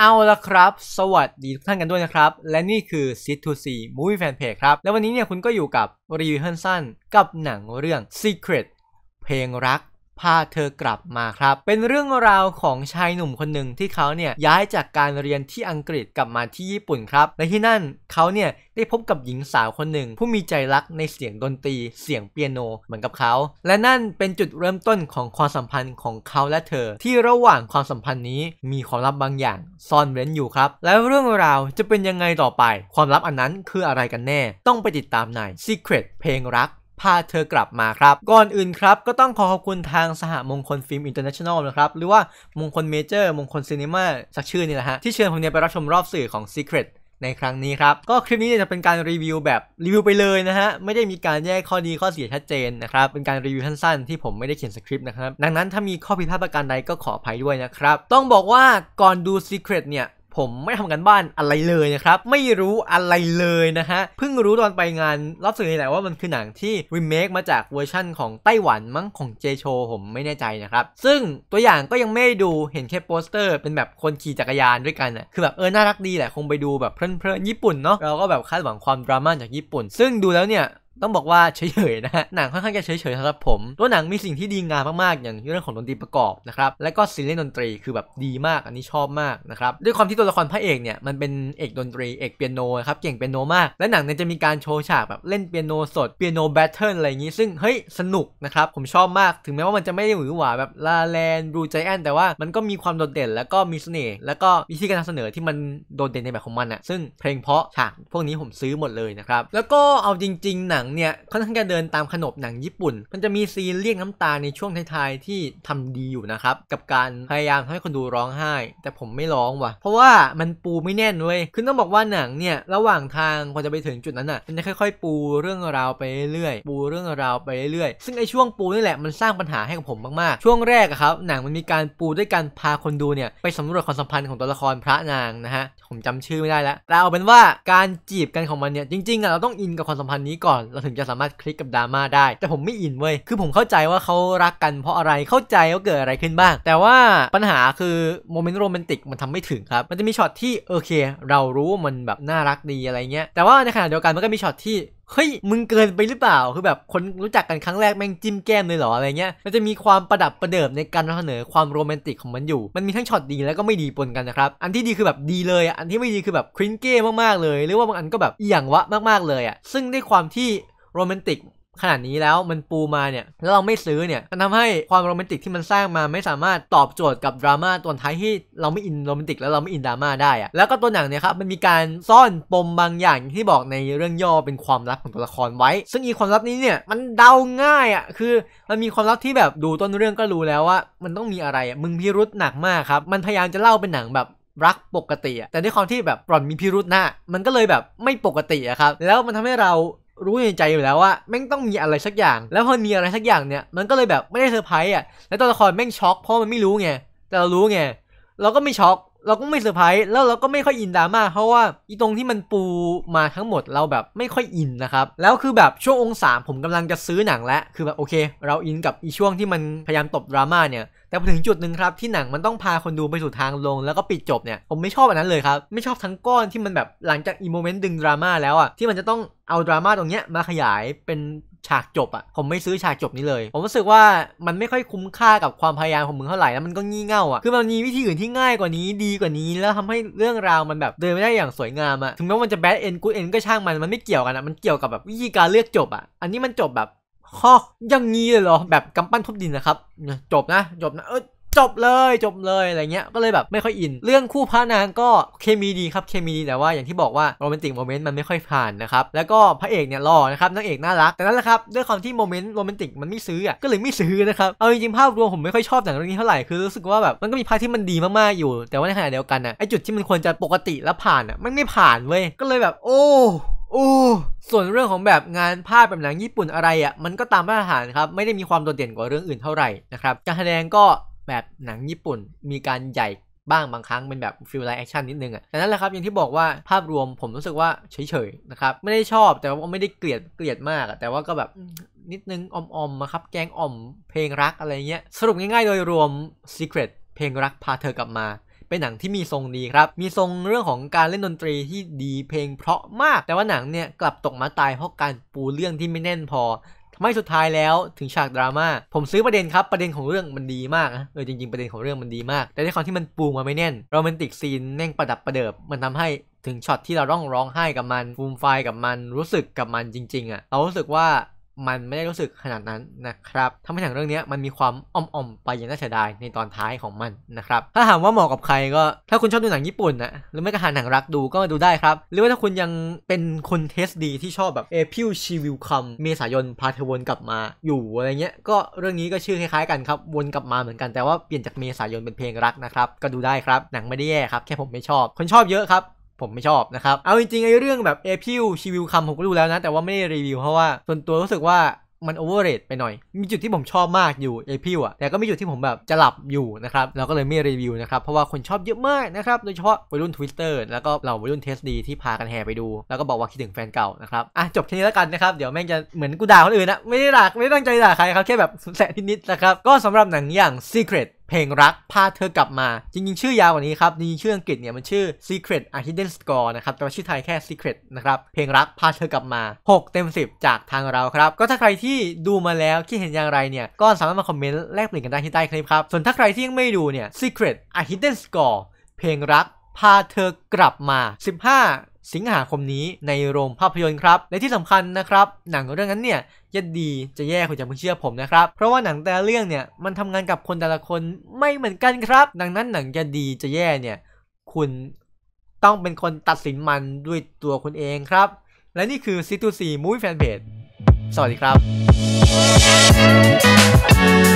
เอาละครับ สวัสดีทุกท่านกันด้วยนะครับ และนี่คือ Sit to See Movie Fan Page ครับ และวันนี้เนี่ยคุณก็อยู่กับรีวิวสั้นๆกับหนังเรื่อง Secret เพลงรักพาเธอกลับมาครับ เป็นเรื่องราวของชายหนุ่มคนหนึ่งที่เขาเนี่ยย้ายจากการเรียนที่อังกฤษกลับมาที่ญี่ปุ่นครับ และที่นั่นเขาเนี่ย ได้พบกับหญิงสาวคนหนึ่ง ผู้มีใจรักในเสียงดนตรีเสียงเปียโน เหมือนกับเขา และนั่นเป็นจุดเริ่มต้นของความสัมพันธ์ของเขาและเธอ ที่ระหว่างความสัมพันธ์นี้มีความลับบางอย่างซ่อนเร้นอยู่ครับ และเรื่องราวจะเป็นยังไงต่อไป ความลับอันนั้นคืออะไรกันแน่ ต้องไปติดตามใน Secret เพลงรักพาเธอกลับมาครับก่อนอื่นครับก็ต้องขอขอบคุณทางสหมงคลฟิล์มอินเตอร์เนชั่นแนลนะครับ หรือว่ามงคลเมเจอร์มงคลซีนีมาสักชื่อนี่แหละฮะที่เชิญผมเนี่ยไปรับชมรอบสื่อของ Secret ในครั้งนี้ครับ ก็คลิปนี้จะเป็นการรีวิวแบบรีวิวไปเลยนะฮะไม่ได้มีการแยกข้อดีข้อเสียชัดเจนนะครับ เป็นการรีวิวสั้นๆที่ผมไม่ได้เขียนสคริปต์นะครับดังนั้นถ้ามีข้อผิดพลาดประการใดก็ขออภัยด้วยนะครับต้องบอกว่าก่อนดู Secret เนี่ยผมไม่ทำกันบ้านอะไรเลยนะครับไม่รู้อะไรเลยนะฮะ เพิ่งรู้ ตอนไปงานรับสื่อนี่แหละว่ามันคือหนังที่รีเมคมาจากเวอร์ชั่นของไต้หวันมั้งของเจโชผมไม่แน่ใจนะครับซึ่งตัวอย่างก็ยังไม่ดูเห็นแค่โปสเตอร์ เป็นแบบคนขี่จักรยานด้วยกันนะคือแบบเออน่ารักดีแหละคงไปดูแบบเพลินๆญี่ปุ่นเนาะเราก็แบบคาดหวังความดราม่าจากญี่ปุ่นซึ่งดูแล้วเนี่ยต้องบอกว่าเฉยๆนะฮะ หนังค่อนข้างจะเฉยๆสำหรับผม ตัวหนังมีสิ่งที่ดีงามมากๆอย่างเรื่องของดนตรีประกอบนะครับ และก็ซีนเล่นดนตรีคือแบบดีมากอันนี้ชอบมากนะครับ ด้วยความที่ตัวละครพระเอกเนี่ยมันเป็นเอก ดนตรีเอกเปียโนครับเก่งเปียโนมาก และหนังเนี่ยจะมีการโชว์ฉากแบบเล่นเปียโนสด เปียโนแบทเทิลอะไรอย่างนี้ซึ่งเฮ้ยสนุกนะครับผมชอบมาก ถึงแม้ว่ามันจะไม่ได้หวือหวาแบบลาแลนบลูใจแอนแต่ว่ามันก็มีความโดดเด่นแล้วก็มีเสน่ห์แล้วก็วิธีการนำเสนอที่มันโดดเด่นในแบบของมันอะซึ่งเพลงเพราะฉากพวกนี้ผมซื้อหมดเลยนะครับแล้วก็เอาจริงๆหนังงเนี่ยค่อนข้างจะเดินตามขนบหนังญี่ปุ่น มันจะมีซีนเรียกน้ำตาในช่วงท้ายๆที่ทำดีอยู่นะครับกับการพยายามทำให้คนดูร้องไห้ แต่ผมไม่ร้องว่ะเพราะว่ามันปูไม่แน่นเว้ยคือต้องบอกว่าหนังเนี่ยระหว่างทางพอจะไปถึงจุดนั้นอ่ะมันจะค่อย ๆ ปูเรื่องราวไปเรื่อยปูเรื่องราวไปเรื่อยซึ่งไอ้ช่วงปูนี่แหละมันสร้างปัญหาให้กับผมมากๆ ช่วงแรกอะครับ หนังมันมีการปูด้วยการพาคนดูเนี่ยไปสำรวจความสัมพันธ์ของตัวละครพระนางนะฮะผมจำชื่อไม่ได้แล้วแต่เอาเป็นว่าการจีบกันของมันเนี่ยจริงๆอะเราต้องอินกับความสัมพันธ์นี้ก่อนเราถึงจะสามารถคลิกกับดราม่าได้ แต่ผมไม่อินเว้ย คือผมเข้าใจว่าเขารักกันเพราะอะไร เข้าใจว่าเกิดอะไรขึ้นบ้าง แต่ว่าปัญหาคือโมเมนต์โรแมนติกมันทำไม่ถึงครับ มันจะมีช็อตที่โอเค เรารู้ว่ามันแบบน่ารักดีอะไรเงี้ย แต่ว่าในขณะเดียวกันมันก็มีช็อตที่เฮ้ย มึงเกินไปหรือเปล่า คือแบบคนรู้จักกันครั้งแรกแม่งจิ้มแก้มเลยเหรออะไรเงี้ย มันจะมีความประดับประเดิบในการนำเสนอความโรแมนติกของมันอยู่ มันมีทั้งช็อตดีแล้วก็ไม่ดีปนกันนะครับ อันที่ดีคือแบบดีเลยอันที่ไม่ดีคือแบบคริ้นเก้มากๆเลย หรือว่าบางอันก็แบบเอียงวะมาก ๆเลยอ่ะ ซึ่งด้วยความที่โรแมนติกขนาดนี้แล้วมันปูมาเนี่ยแล้วเราไม่ซื้อเนี่ยมันทำให้ความโรแมนติกที่มันสร้างมาไม่สามารถตอบโจทย์กับดราม่าตอนท้ายที่เราไม่อินโรแมนติกแล้วเราไม่อินดราม่าได้อะแล้วก็ตัวหนังเนี่ยครับมันมีการซ่อนปมบางอย่างที่บอกในเรื่องย่อเป็นความลับของตัวละครไว้ ซึ่งอีความลับนี้เนี่ยมันเดาง่ายอะคือ มันมีความลับที่แบบดูต้นเรื่องก็รู้แล้วว่า มันต้องมีอะไร มึงพิรุษหนักมากครับมันพยายามจะเล่าเป็นหนังแบบรักปกติอะแต่ด้วยความที่แบบปลอนมีพิรุษหน้ามันก็เลยแบบไม่ปกติอะครับแล้วมันทำให้เรารู้ในใจอยู่แล้วว่าแม่งต้องมีอะไรสักอย่าง แล้วพอมีอะไรสักอย่างเนี่ย มันก็เลยแบบไม่ได้เซอร์ไพรส์อ่ะแล้วตัวละครแม่งช็อก เพราะมันไม่รู้ไงแต่เรารู้ไงเราก็ไม่ช็อก เราก็ไม่เซอร์ไพรส์แล้วเราก็ไม่ค่อยอินดราม่าเพราะว่าอีตรงที่มันปูมาทั้งหมดเราแบบไม่ค่อยอินนะครับแล้วคือแบบช่วงองศาผมกำลังจะซื้อหนังแล้วคือแบบโอเค เราอินกับอีช่วงที่มันพยายามตบดราม่าเนี่ยแต่พอถึงจุดหนึ่งครับ ที่หนังมันต้องพาคนดูไปสู่ทางลง แล้วก็ปิดจบเนี่ย ผมไม่ชอบอันนั้นเลยครับ ไม่ชอบทั้งก้อนที่มันแบบหลังจากอีโมเมนต์ดึงดราม่าแล้วอะที่มันจะต้องเอาดราม่าตรงเนี้ยมาขยายเป็นฉากจบอะผมไม่ซื้อฉากจบนี้เลย ผมรู้สึกว่ามันไม่ค่อยคุ้มค่ากับความพยายามของมึง เท่าไหร่แล้วมันก็งี่เง่าอะคือมันมีวิธีอื่นที่ง่ายกว่านี้ดีกว่านี้ แล้วทำให้เรื่องราวมันแบบเดินไม่ได้อย่างสวยงามอะถึงแม้มันจะแบดเอ็นกูเอ็นก็ช่างมันมันไม่เกี่ยวกันอะมันเกี่ยวกับแบบวิธีการเลือกจบอะอันนี้มันจบแบบฮะยังงี้เลยเหรอแบบกำปั้นทุบดินนะครับจบนะ จบนะเออจบเลยจบเลยอะไรเงี้ยก็เลยแบบไม่ค่อยอิน เรื่องคู่พระนางก็เคมีดีครับเคมีดีแต่ว่าอย่างที่บอกว่าโรแมนติกโมเมนต์มันไม่ค่อยผ่านนะครับแล้วก็พระเอกเนี่ยร่อนะครับนางเอกน่ารักแต่นั่นแหละครับด้วยความที่โมเมนต์โรแมนติกมันไม่ซื้ออ่ะก็เลยไม่ซื้อนะครับเอาจริงๆภาพรวมผมไม่ค่อยชอบหนังเรื่องนี้เท่าไหร่คือรู้สึกว่าแบบมันก็มีพาร์ทที่มันดีมาก ๆ อยู่ แต่ว่าในขณะเดียวกัน่ะไอจุดที่มันควรจะปกติและผ่านอ่ะมันไม่ผ่านเว้ยก็เลยแบบโอ้โอ้ส่วนเรื่องของแบบงานภาพแบบหนังญี่ปุ่นอะไรอะ่ะมันก็ตามมาตรฐานครับไม่ได้มีความโดดเด่นกว่าเรื่องอื่นเท่าไหร่นะครับการแสดงก็แบบหนังญี่ปุ่นมีการใหญ่บ้างบางครั้งเป็นแบบฟิลไลท์แอคชั่นนิดนึงอ่ะแต่นั่นแหละครับอย่างที่บอกว่าภาพรวมผมรู้สึกว่าเฉยๆนะครับไม่ได้ชอบแต่ว่าไม่ได้เกลียดเกลียดมากแต่ว่าก็แบบนิดนึงอมๆมมาครับแกงอ่อม เพลงรักอะไรเงี้ยสรุปง่าย ๆ โดยรวม Secret เพลงรักพาเธอกลับมาเป็นหนังที่มีทรงดีครับ มีทรงเรื่องของการเล่นดนตรีที่ดีเพลงเพราะมาก แต่ว่าหนังเนี่ยกลับตกมาตายเพราะการปูเรื่องที่ไม่แน่นพอไม่สุดท้ายแล้วถึงฉากดราม่า ผมซื้อประเด็นครับประเด็นของเรื่องมันดีมากนะ เออจริง ๆ ประเด็นของเรื่องมันดีมาก แต่ในความที่มันปูมาไม่แน่น โรแมนติกซีนแม่งประดับประเดิบ มันทำให้ ถึงช็อตที่เราร้องร้องไห้กับมัน ฟูมไฟกับมันรู้สึกกับมันจริงๆอะ่ะเรารู้สึกว่ามันไม่ได้รู้สึกขนาดนั้นนะครับ ทำให้หนังเรื่องนี้มันมีความอ่อมๆไปอย่างน่าเสียดายในตอนท้ายของมันนะครับ ถ้าถามว่าเหมาะกับใครก็ถ้าคุณชอบดูหนังญี่ปุ่นนะหรือไม่ก็หาหนังรักดูก็มาดูได้ครับ หรือว่าถ้าคุณยังเป็นคนเทสดีที่ชอบแบบเอพิวชีวิลคัมเมษายนพาเธอวนกลับมาอยู่อะไรเงี้ย ก็เรื่องนี้ก็ชื่อคล้ายๆกันครับวนกลับมาเหมือนกันแต่ว่าเปลี่ยนจากเมษายนเป็นเพลงรักนะครับก็ดูได้ครับหนังไม่ได้แย่ครับแค่ผมไม่ชอบ คนชอบเยอะครับผมไม่ชอบนะครับ เอาจริงๆไอ้เรื่องแบบเอพิวชีวิวคำผมก็ดูแล้วนะ แต่ว่าไม่ได้รีวิว เพราะว่าส่วนตัวรู้สึกว่ามันโอเวอร์เรทไปหน่อย มีจุดที่ผมชอบมากอยู่เอพิวอะแต่ก็มีจุดที่ผมแบบ จะหลับอยู่นะครับ เราก็เลยไม่รีวิวนะครับ เพราะว่าคนชอบเยอะมากนะครับ โดยเฉพาะวัยรุ่น Twitter แล้วก็เหล่าวัยรุ่นเทสดีที่พากันแห่ไปดู แล้วก็บอกว่าคิดถึงแฟนเก่านะครับ อ่ะจบแค่นี้แล้วกันนะครับ เดี๋ยวแม่งจะเหมือนกูด่าคนอื่นนะไม่ได้ด่า ไม่ได้ตั้งใจด่าใครครับแค่แบบแสะนิดๆนะครับก็สำหรับหนังอย่าง Secret เพลงรักพาเธอกลับมา จริงๆ ชื่อยาวกว่านี้ครับจริงๆชื่ออังกฤษเนี่ยมันชื่อ Secret a r t i d e n Score นะครับ แต่ว่าชื่อไทยแค่ Secret นะครับ เพลงรักพาเธอกลับมา 6 เต็ม 10 จากทางเราครับ ก็ถ้าใครที่ดูมาแล้วคิดเห็นอย่างไรเนี่ยก็สามารถมาคอมเมนต์แลกเปลี่ยนกันได้ที่ใต้คลิปครับ ส่วนถ้าใครที่ยังไม่ดูเนี่ย Secret a r t i d e n Score เพลงรักพาเธอกลับมา 15สิงหาคมนี้ในโรงภาพยนตร์ครับ และที่ สำคัญนะครับหนังเรื่องนั้นเนี่ยจะดีจะแย่คุณจะเพิ่งเชื่อผมนะครับเพราะว่าหนังแต่ละเรื่องเนี่ยมันทำงานกับคนแต่ละคนไม่เหมือนกันครับ ดังนั้นหนังจะดีจะแย่เนี่ยคุณต้องเป็นคนตัดสินมันด้วยตัวคุณเองครับ และนี่คือ C2C Movie Fanpage สวัสดีครับ